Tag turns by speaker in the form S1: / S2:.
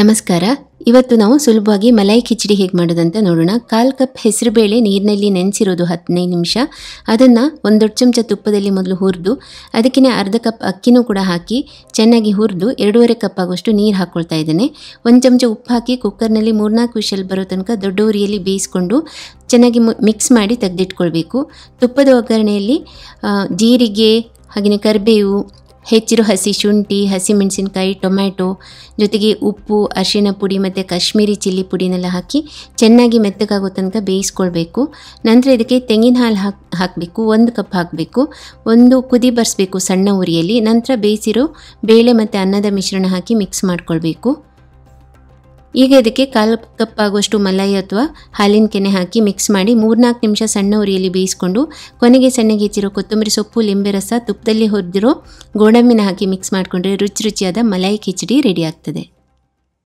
S1: ನಮಸ್ಕಾರ ಇವತ್ತು ನಾವು ಸುಲಭವಾಗಿ ಮಲೈ ಕಿಚಡಿ ಹೇಗೆ ಮಾಡೋದಂತ ನೋಡೋಣ ಕಾಲು ಕಪ್ ಹೆಸರು ಬೇಳೆ ನೀರಿನಲ್ಲಿ ನೆನೆಸಿರೋದು ಹದಿನೈದು ನಿಮಿಷ ಅದನ್ನು ಒಂದು ದೊಡ್ಡ ಚಮಚ ತುಪ್ಪದಲ್ಲಿ ಮೊದಲು ಹುರಿದು ಅದಕ್ಕಿನೇ ಅರ್ಧ ಕಪ್ ಅಕ್ಕಿನೂ ಕೂಡ ಹಾಕಿ ಚೆನ್ನಾಗಿ ಹುರಿದು ಎರಡೂವರೆ ಕಪ್ ಆಗುವಷ್ಟು ನೀರು ಹಾಕ್ಕೊಳ್ತಾ ಇದ್ದೇನೆ ಒಂದು ಚಮಚ ಉಪ್ಪು ಹಾಕಿ ಕುಕ್ಕರ್ನಲ್ಲಿ ಮೂರ್ನಾಲ್ಕು ವಿಷಲ್ ಬರೋ ತನಕ ದೊಡ್ಡ ಉರಿಯಲ್ಲಿ ಬೇಯಿಸ್ಕೊಂಡು ಚೆನ್ನಾಗಿ ಮಿಕ್ಸ್ ಮಾಡಿ ತೆಗೆದಿಟ್ಕೊಳ್ಬೇಕು ತುಪ್ಪದ ಒಗ್ಗರಣೆಯಲ್ಲಿ ಜೀರಿಗೆ ಹಾಗೆಯೇ ಕರಿಬೇವು ಹೆಚ್ಚಿರೋ ಹಸಿ ಶುಂಠಿ ಹಸಿಮೆಣಸಿನಕಾಯಿ ಟೊಮ್ಯಾಟೊ ಜೊತೆಗೆ ಉಪ್ಪು ಅರಿಶಿನ ಪುಡಿ ಮತ್ತು ಕಾಶ್ಮೀರಿ ಚಿಲ್ಲಿ ಪುಡಿನೆಲ್ಲ ಹಾಕಿ ಚೆನ್ನಾಗಿ ಮೆತ್ತಗಾಗೋ ತನಕ ಬೇಯಿಸ್ಕೊಳ್ಬೇಕು ನಂತರ ಇದಕ್ಕೆ ತೆಂಗಿನ ಹಾಲು ಹಾಕಿ ಹಾಕಬೇಕು ಒಂದು ಕಪ್ ಹಾಕಬೇಕು ಒಂದು ಕುದಿ ಬರ್ಸಬೇಕು ಸಣ್ಣ ಉರಿಯಲ್ಲಿ ನಂತರ ಬೇಯಿಸಿರೋ ಬೇಳೆ ಮತ್ತು ಅನ್ನದ ಮಿಶ್ರಣ ಹಾಕಿ ಮಿಕ್ಸ್ ಮಾಡ್ಕೊಳ್ಬೇಕು ಈಗ ಇದಕ್ಕೆ ಕಾಲು ಕಪ್ ಆಗುವಷ್ಟು ಮಲೈ ಅಥವಾ ಹಾಲಿನ ಕೆನೆ ಹಾಕಿ ಮಿಕ್ಸ್ ಮಾಡಿ ಮೂರ್ನಾಲ್ಕು ನಿಮಿಷ ಸಣ್ಣ ಉರಿಯಲ್ಲಿ ಬೇಯಿಸಿಕೊಂಡು ಕೊನೆಗೆ ಸಣ್ಣಗೆ ಹೆಚ್ಚಿರೋ ಕೊತ್ತಂಬರಿ ಸೊಪ್ಪು ಲಿಂಬೆ ರಸ ತುಪ್ಪದಲ್ಲಿ ಹೊರದಿರೋ ಗೋಡಂಬಿನ ಹಾಕಿ ಮಿಕ್ಸ್ ಮಾಡಿಕೊಂಡ್ರೆ ರುಚಿ ರುಚಿಯಾದ ಮಲಾಯಿ ಕಿಚಡಿ ರೆಡಿ ಆಗ್ತದೆ